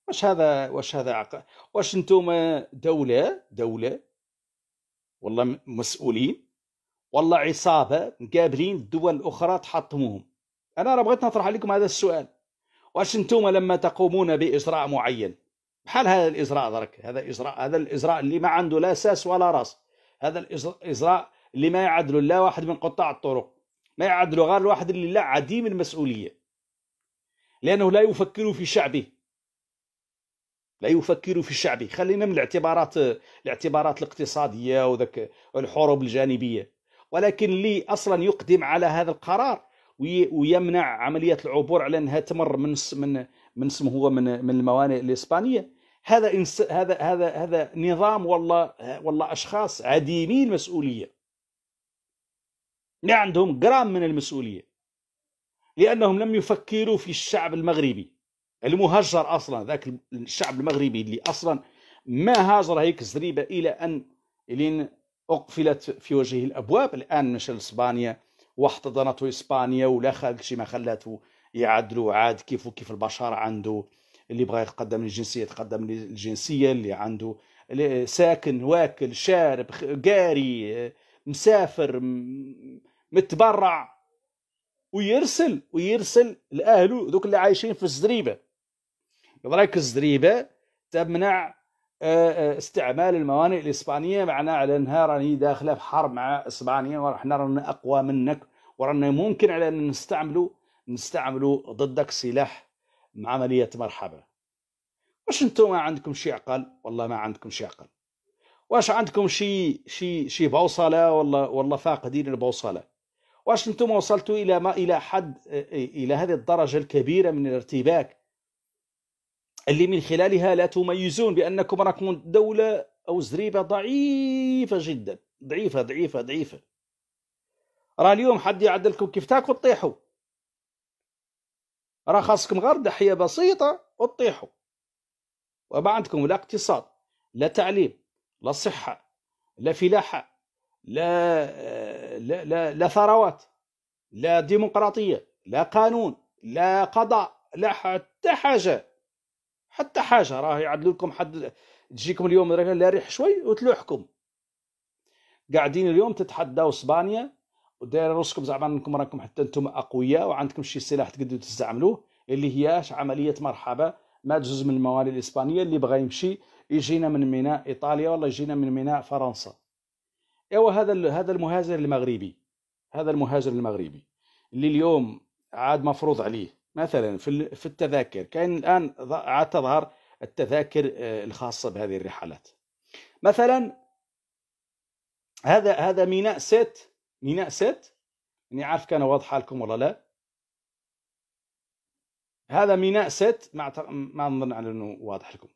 واش هذا واش هذا عق... واش انتم دوله دوله والله مسؤولين والله عصابه مقابلين الدول الاخرى تحطموهم انا راه بغيت نطرح عليكم هذا السؤال واش انتم لما تقومون باجراء معين بحال هذا الاجراء درك هذا الاجراء هذا الاجراء اللي ما عنده لا اساس ولا راس هذا الاجراء اللي ما يعدل لا واحد من قطاع الطرق ما يعد غير الواحد اللي لا عديم المسؤولية لأنه لا يفكر في شعبه لا يفكر في شعبه خلينا من الاعتبارات الاعتبارات الاقتصادية وذاك الحروب الجانبية ولكن لي أصلا يقدم على هذا القرار ويمنع عملية العبور على أنها تمر من من من اسمه هو من من الموانئ الإسبانية هذا هذا هذا هذا نظام والله والله اشخاص عديمي المسؤوليه لا عندهم جرام من المسؤولية لأنهم لم يفكروا في الشعب المغربي المهجر أصلا ذاك الشعب المغربي اللي أصلا ما هاجر هيك زريبة إلى أن لين أقفلت في وجهه الأبواب الآن مشى لإسبانيا واحتضنته إسبانيا ولا خلق شي ما خلاته يعدلوا عاد كيف وكيف البشر عنده اللي بغى يتقدم للجنسية يتقدم للجنسية اللي عنده ساكن واكل شارب قاري مسافر متبرع ويرسل ويرسل لاهله دوك اللي عايشين في الزريبه يضرك الزريبه تمنع آه، آه، استعمال الموانئ الاسبانيه معنا على انها راني داخله في حرب مع اسبانيا وحنا رانا اقوى منك ورانا ممكن على ان نستعملوا نستعملوا ضدك سلاح مع عمليه مرحبا واش انتم ما عندكم شي عقل والله ما عندكم شي عقل واش عندكم شي شي شي بوصله والله والله فاقدين البوصله واش انتم وصلتوا الى ما الى حد الى هذه الدرجه الكبيره من الارتباك اللي من خلالها لا تميزون بانكم راكم دوله او زريبه ضعيفه جدا ضعيفه ضعيفه ضعيفه راه اليوم حد يعدلكم كيف تاكل طيحوا راه خاصكم غير ضحيه بسيطه وتطيحوا وما عندكم لا اقتصاد لا تعليم لا صحه لا فلاحه لا لا لا, لا ثروات لا ديمقراطيه لا قانون لا قضاء لا حتى حاجه حتى حاجه راه يعدل لكم حد تجيكم اليوم لا ريح شوي وتلوحكم قاعدين اليوم تتحداو اسبانيا ودير روسكم زعما انكم راكم حتى انتم اقوياء وعندكم شي سلاح تقدروا تستعملوه اللي هي عمليه مرحبا ما جزء من الموالي الاسبانيه اللي بغى يمشي يجينا من ميناء ايطاليا ولا يجينا من ميناء فرنسا هو هذا هذا المهاجر المغربي هذا المهاجر المغربي اللي اليوم عاد مفروض عليه مثلا في في التذاكر كاين الان عاد تظهر التذاكر آه، الخاصه بهذه الرحلات مثلا هذا هذا ميناء سيت ميناء سيت اني عارف كان واضحه لكم ولا لا هذا ميناء سيت ما ما نظن على انه واضح لكم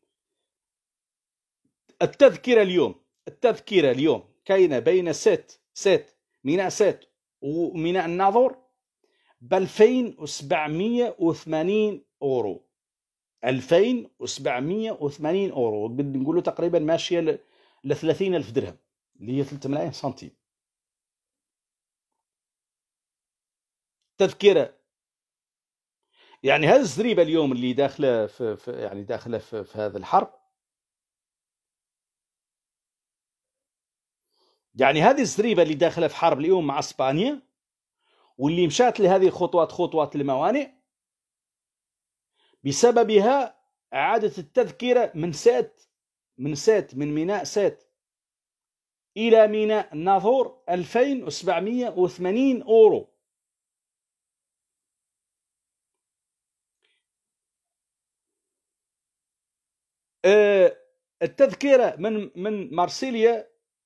التذكره اليوم التذكره اليوم كاينة بين ست ست ميناء ست وميناء الناظور ب 2780 اورو 2780 اورو قد نقولوا تقريبا ماشيه ل 30000 درهم اللي هي 3 ملايين سنتيم تذكره يعني هذه الزريبه اليوم اللي داخله في, في يعني داخله في, في هذا الحرب يعني هذه الزريبه اللي داخله في حرب اليوم مع اسبانيا واللي مشات لهذه خطوات خطوات الموانئ بسببها عادت التذكره من سات من سات من ميناء سات الى ميناء ناظور 2780 اورو آه، التذكره من من مارسيليا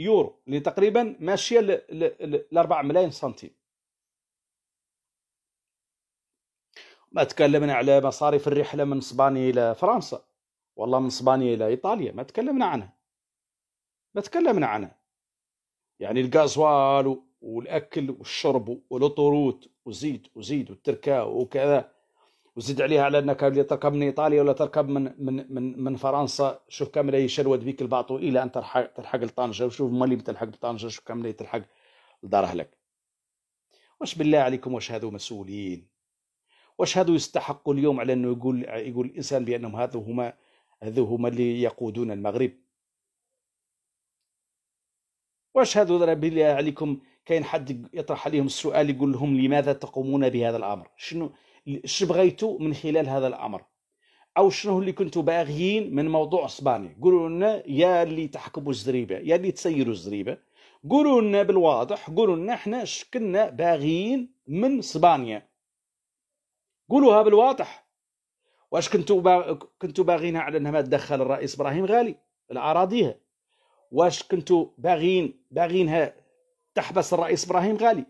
يورو اللي تقريبا ماشيه ل 4 ملايين سنتيم ما تكلمنا على مصاريف الرحله من اسبانيا الى فرنسا والله من اسبانيا الى ايطاليا ما تكلمنا عنها ما تكلمنا عنها يعني الغازوال والاكل والشرب والطروت وزيد وزيد والتركاء وكذا وزيد عليها على انك اللي تركب من ايطاليا ولا تركب من من من, من فرنسا شوف كم يشرود بيك الباطو الى ان تلحق تلحق لطنجه وشوف مالي تلحق لطنجه شوف كم تلحق لدار اهلك واش بالله عليكم واش هادو مسؤولين واش هادو يستحقوا اليوم على انه يقول يقول الانسان بانهم هذو هما هذو هما اللي يقودون المغرب واش هادو بالله عليكم كاين حد يطرح عليهم السؤال يقول لهم لماذا تقومون بهذا الامر شنو اش من خلال هذا الامر او شنو اللي كنتوا باغيين من موضوع اسباني قولوا لنا يا اللي تحكموا الزريبه يا اللي تسيروا الزريبه قولوا لنا بالواضح قولوا لنا احنا كنا باغيين من اسبانيا قولوها بالواضح واش كنتوا باغ... كنتوا باغينها على انها ما تدخل الرئيس ابراهيم غالي الاراضيها واش كنتوا باغيين باغينها تحبس الرئيس ابراهيم غالي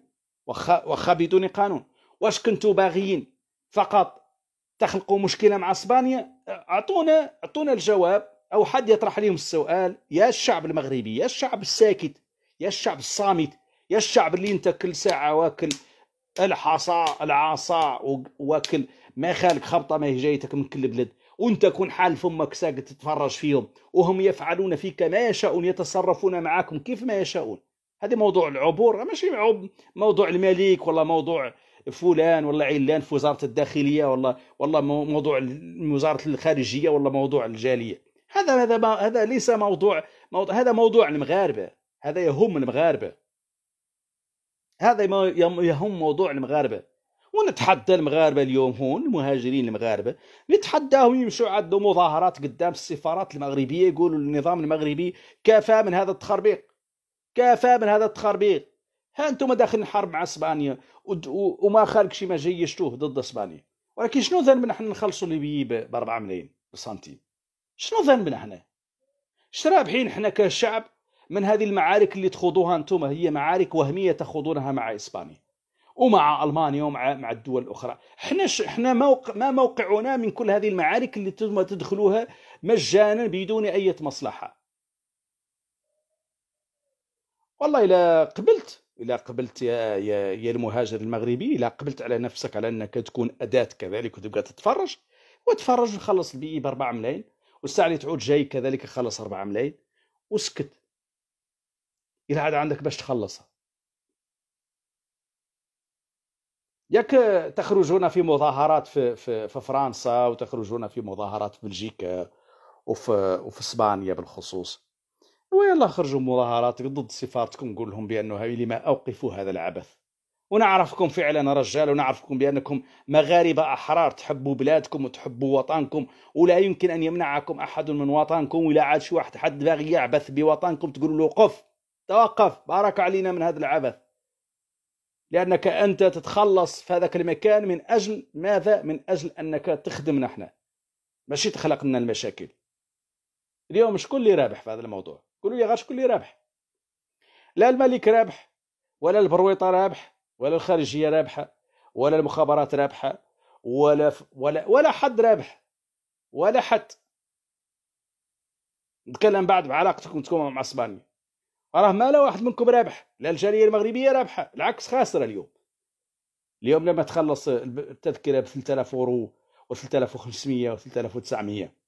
وخ... وخا بدون قانون واش كنتوا باغيين فقط تخلقوا مشكله مع اسبانيا اعطونا اعطونا الجواب او حد يطرح عليهم السؤال يا الشعب المغربي يا الشعب الساكت يا الشعب الصامت يا الشعب اللي انت كل ساعه واكل الحصى العصا واكل ما خالك خبطه ما هي جايتك من كل بلد وانت كن حال فمك ساكت تتفرج فيهم وهم يفعلون فيك ما يشاءون يتصرفون معكم كيف ما يشاءون هذا موضوع العبور ماشي موضوع الملك ولا موضوع فلان ولا علان في وزاره الداخليه ولا ولا موضوع وزاره الخارجيه ولا موضوع الجاليه هذا هذا ما هذا ليس موضوع, موضوع هذا موضوع المغاربه هذا يهم المغاربه هذا يهم موضوع المغاربه ونتحدى المغاربه اليوم هون المهاجرين المغاربه نتحداهم يمشوا عندهم مظاهرات قدام السفارات المغربيه يقولوا النظام المغربي كفى من هذا التخربيق كفى من هذا التخربيق ها انتم داخلين حرب مع اسبانيا وما شي ما جيشتوه ضد اسبانيا ولكن شنو ذنبنا نحن نخلصوا ليبيا ب 4 ملايين سنتيم شنو ذنبنا حنا رابحين حنا كشعب من هذه المعارك اللي تخوضوها انتم هي معارك وهميه تخوضونها مع اسبانيا ومع المانيا ومع مع الدول الاخرى حنا ش... حنا موق... ما موقعنا من كل هذه المعارك اللي تم تدخلوها مجانا بدون اي مصلحه والله الا قبلت الا قبلت يا, يا, يا المهاجر المغربي الا قبلت على نفسك على انك تكون اداه كذلك وتبقى تتفرج وتفرج وخلص البي ب 4 ملايين والساعه اللي تعود جاي كذلك خلص 4 ملايين وسكت الا عاد عندك باش تخلصها ياك تخرجون في مظاهرات في, في, في فرنسا وتخرجون في مظاهرات في بلجيكا وفي, وفي اسبانيا بالخصوص ويلا خرجوا مظاهرات ضد سفارتكم قول لهم بانه لما اوقفوا هذا العبث ونعرفكم فعلا رجال ونعرفكم بانكم مغاربه احرار تحبوا بلادكم وتحبوا وطنكم ولا يمكن ان يمنعكم احد من وطنكم ولا عاد شي واحد حد باغي يعبث بوطنكم تقول له قف توقف بارك علينا من هذا العبث لانك انت تتخلص في هذاك المكان من اجل ماذا؟ من اجل انك تخدمنا احنا ماشي تخلق لنا المشاكل اليوم شكون اللي رابح في هذا الموضوع؟ قولوا لي غير شكون اللي رابح لا الملك رابح ولا البرويطه رابح ولا الخارجيه رابحه ولا المخابرات رابحه ولا ف... ولا ولا حد رابح ولا حد نتكلم بعد بعلاقتكم تكون مع اسبانيا راه ما لا واحد منكم رابح لا الجاليه المغربيه رابحه العكس خاسره اليوم اليوم لما تخلص التذكره ب 3000 اورو و 3500 و 3900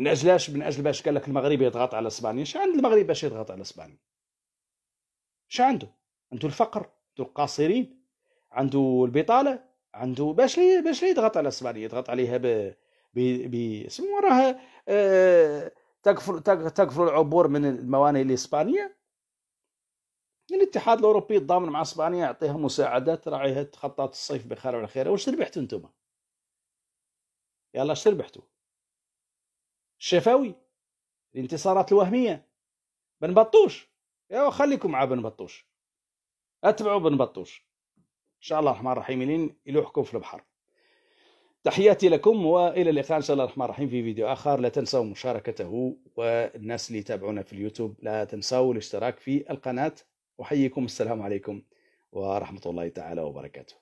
من اجلاش من اجل باش قال لك المغرب يضغط على اسبانيا شنو عند المغرب باش يضغط على اسبانيا شنو عنده عنده الفقر عنده القاصرين عنده البطاله عنده باش لي باش لي يضغط على اسبانيا يضغط عليها ب ب اسمه راه آه تكفر تكفر العبور من الموانئ الاسبانيه الاتحاد الاوروبي الضامن مع اسبانيا يعطيها مساعدات راعيها تخطط الصيف بخير وعلى خير واش ربحتوا انتم يلا اش ربحتوا الشفوي الانتصارات الوهميه بن بطوش يا خليكم مع بن بطوش اتبعوا بن بطوش ان شاء الله الرحمن الرحيم لين يلوحكم في البحر تحياتي لكم والى اللقاء ان شاء الله الرحمن الرحيم في فيديو اخر لا تنسوا مشاركته والناس اللي يتابعونا في اليوتيوب لا تنسوا الاشتراك في القناه احييكم السلام عليكم ورحمه الله تعالى وبركاته